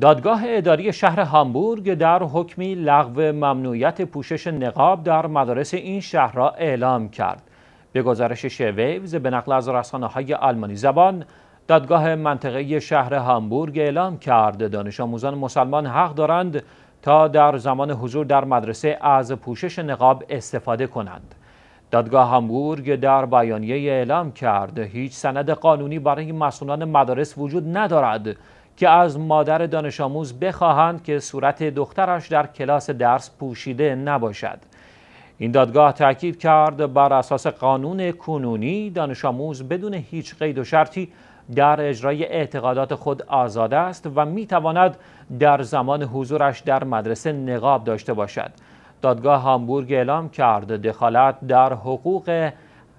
دادگاه اداری شهر هامبورگ در حکمی لغو ممنوعیت پوشش نقاب در مدارس این شهر را اعلام کرد. به گزارش شویوز به نقل از رسانه های آلمانی زبان، دادگاه منطقه شهر هامبورگ اعلام کرد دانش آموزان مسلمان حق دارند تا در زمان حضور در مدرسه از پوشش نقاب استفاده کنند. دادگاه هامبورگ در بیانیه اعلام کرد هیچ سند قانونی برای مسئولان مدارس وجود ندارد که از مادر دانش آموز بخواهند که صورت دخترش در کلاس درس پوشیده نباشد این دادگاه تاکید کرد بر اساس قانون کنونی دانش آموز بدون هیچ قید و شرطی در اجرای اعتقادات خود آزاد است و می تواند در زمان حضورش در مدرسه نقاب داشته باشد دادگاه هامبورگ اعلام کرد دخالت در حقوق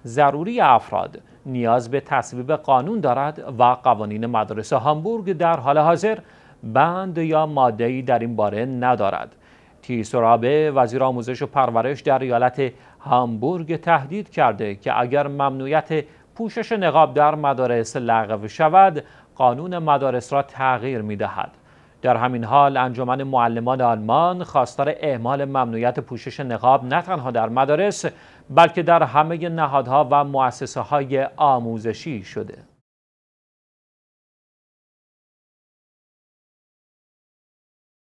ضروری افراد نیاز به تصویب قانون دارد و قوانین مدرسه هامبورگ در حال حاضر بند یا ماده‌ای در این باره ندارد. سرابه وزیر آموزش و پرورش در ایالت هامبورگ تهدید کرده که اگر ممنوعیت پوشش نقاب در مدارس لغو شود قانون مدارس را تغییر می دهد. در همین حال انجمن معلمان آلمان خواستار اعمال ممنوعیت پوشش نقاب نه تنها در مدارس بلکه در همه نهادها و مؤسسه های آموزشی شده